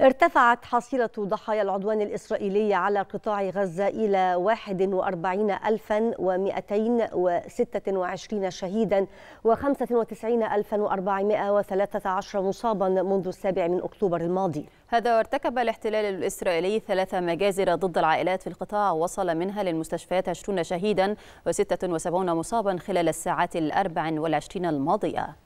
ارتفعت حصيلة ضحايا العدوان الإسرائيلي على قطاع غزة إلى 41226 شهيدا و95413 مصابا منذ السابع من أكتوبر الماضي هذا وارتكب الاحتلال الإسرائيلي ثلاث مجازر ضد العائلات في القطاع وصل منها للمستشفيات 20 شهيدا و76 مصابا خلال الساعات الأربع والعشرين الماضية